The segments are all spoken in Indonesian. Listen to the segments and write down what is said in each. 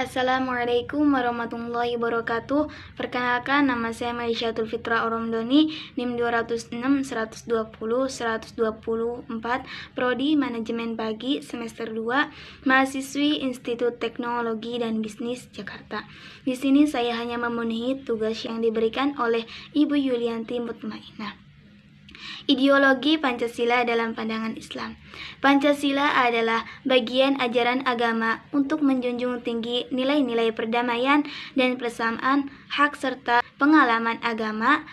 Assalamualaikum warahmatullahi wabarakatuh. Perkenalkan nama saya Maisyatul Fitra Oromdoni, NIM 206 120 124, prodi Manajemen Pagi semester 2, mahasiswi Institut Teknologi dan Bisnis Jakarta. Di sini saya hanya memenuhi tugas yang diberikan oleh Ibu Yulianti Mutmainah ideologi Pancasila dalam pandangan Islam. Pancasila adalah bagian ajaran agama untuk menjunjung tinggi nilai-nilai perdamaian dan persamaan hak serta pengalaman agama,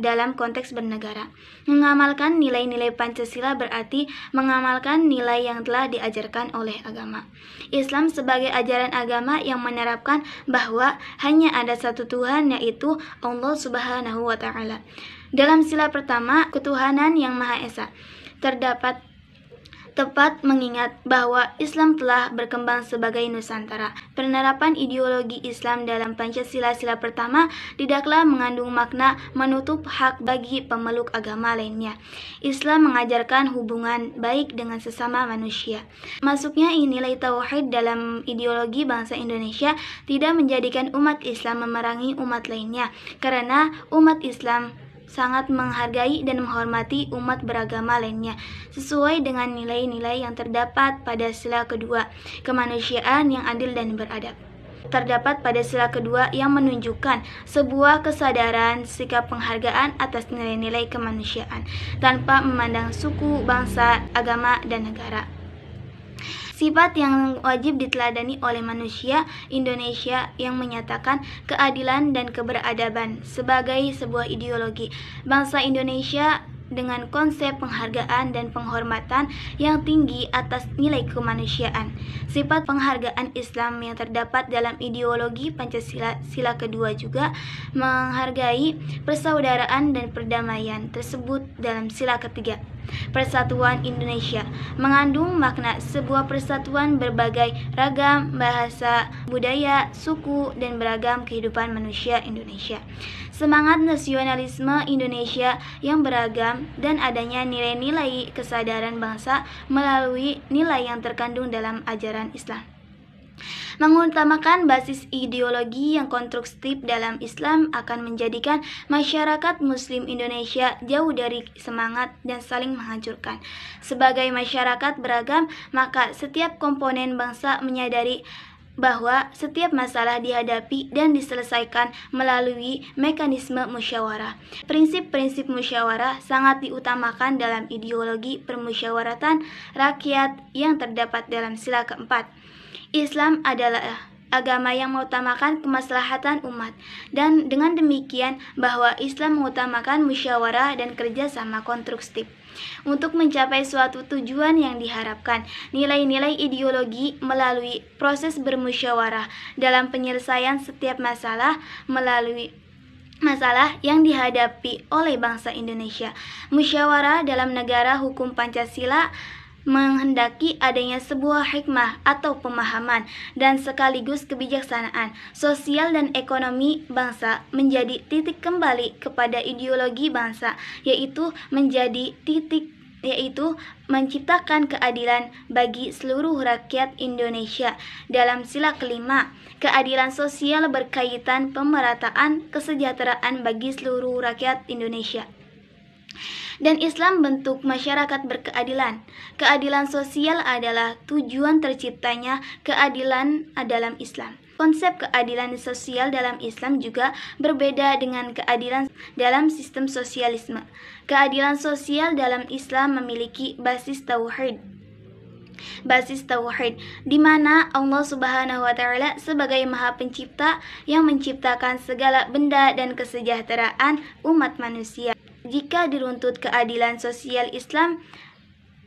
dalam konteks bernegara. Mengamalkan nilai-nilai Pancasila berarti mengamalkan nilai yang telah diajarkan oleh agama. Islam sebagai ajaran agama yang menerapkan bahwa hanya ada satu Tuhan yaitu Allah Subhanahu wa taala. Dalam sila pertama, ketuhanan yang Maha Esa terdapat tepat mengingat bahwa Islam telah berkembang sebagai Nusantara. Penerapan ideologi Islam dalam Pancasila sila pertama tidaklah mengandung makna menutup hak bagi pemeluk agama lainnya. Islam mengajarkan hubungan baik dengan sesama manusia. Masuknya nilai tauhid dalam ideologi bangsa Indonesia tidak menjadikan umat Islam memerangi umat lainnya karena umat Islam sangat menghargai dan menghormati umat beragama lainnya sesuai dengan nilai-nilai yang terdapat pada sila kedua, kemanusiaan yang adil dan beradab terdapat pada sila kedua yang menunjukkan sebuah kesadaran sikap penghargaan atas nilai-nilai kemanusiaan tanpa memandang suku, bangsa, agama, dan negara. Sifat yang wajib diteladani oleh manusia Indonesia yang menyatakan keadilan dan keberadaban sebagai sebuah ideologi. Bangsa Indonesia dengan konsep penghargaan dan penghormatan yang tinggi atas nilai kemanusiaan. Sifat penghargaan Islam yang terdapat dalam ideologi Pancasila sila kedua juga menghargai persaudaraan dan perdamaian tersebut dalam sila ketiga. Persatuan Indonesia mengandung makna sebuah persatuan berbagai ragam bahasa, budaya, suku, dan beragam kehidupan manusia Indonesia. Semangat nasionalisme Indonesia yang beragam dan adanya nilai-nilai kesadaran bangsa melalui nilai yang terkandung dalam ajaran Islam. Mengutamakan basis ideologi yang konstruktif dalam Islam akan menjadikan masyarakat Muslim Indonesia jauh dari semangat dan saling menghancurkan. Sebagai masyarakat beragam, maka setiap komponen bangsa menyadari bahwa setiap masalah dihadapi dan diselesaikan melalui mekanisme musyawarah. Prinsip-prinsip musyawarah sangat diutamakan dalam ideologi permusyawaratan rakyat yang terdapat dalam sila keempat. Islam adalah agama yang mengutamakan kemaslahatan umat dan dengan demikian bahwa Islam mengutamakan musyawarah dan kerjasama konstruktif untuk mencapai suatu tujuan yang diharapkan. Nilai-nilai ideologi melalui proses bermusyawarah dalam penyelesaian setiap masalah melalui masalah yang dihadapi oleh bangsa Indonesia. Musyawarah dalam negara hukum Pancasila menghendaki adanya sebuah hikmah atau pemahaman dan sekaligus kebijaksanaan sosial dan ekonomi bangsa menjadi titik kembali kepada ideologi bangsa yaitu menjadi titik yaitu menciptakan keadilan bagi seluruh rakyat Indonesia. Dalam sila kelima, keadilan sosial berkaitan pemerataan kesejahteraan bagi seluruh rakyat Indonesia. Dan Islam bentuk masyarakat berkeadilan. Keadilan sosial adalah tujuan terciptanya keadilan dalam Islam. Konsep keadilan sosial dalam Islam juga berbeda dengan keadilan dalam sistem sosialisme. Keadilan sosial dalam Islam memiliki basis tauhid. Basis tauhid, di mana Allah Subhanahu wa Ta'ala sebagai Maha Pencipta yang menciptakan segala benda dan kesejahteraan umat manusia. Jika diruntut keadilan sosial Islam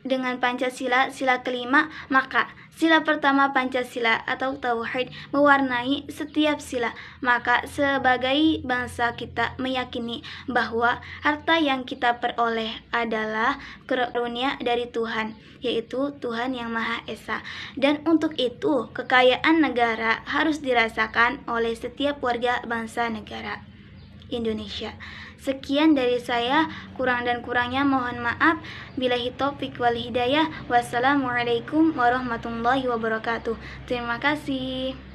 dengan Pancasila sila kelima, maka sila pertama Pancasila atau Tauhid mewarnai setiap sila. Maka sebagai bangsa kita meyakini bahwa harta yang kita peroleh adalah kerunia dari Tuhan, yaitu Tuhan yang Maha Esa. Dan untuk itu, kekayaan negara harus dirasakan oleh setiap warga bangsa negara. Indonesia. Sekian dari saya, kurang dan kurangnya mohon maaf. Bila topik wal hidayah, wassalamualaikum warahmatullahi wabarakatuh. Terima kasih.